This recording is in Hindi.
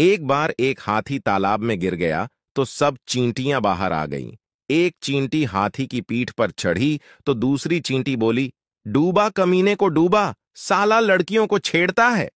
एक बार एक हाथी तालाब में गिर गया तो सब चींटियां बाहर आ गईं। एक चींटी हाथी की पीठ पर चढ़ी तो दूसरी चींटी बोली डूबा कमीने को डूबा साला लड़कियों को छेड़ता है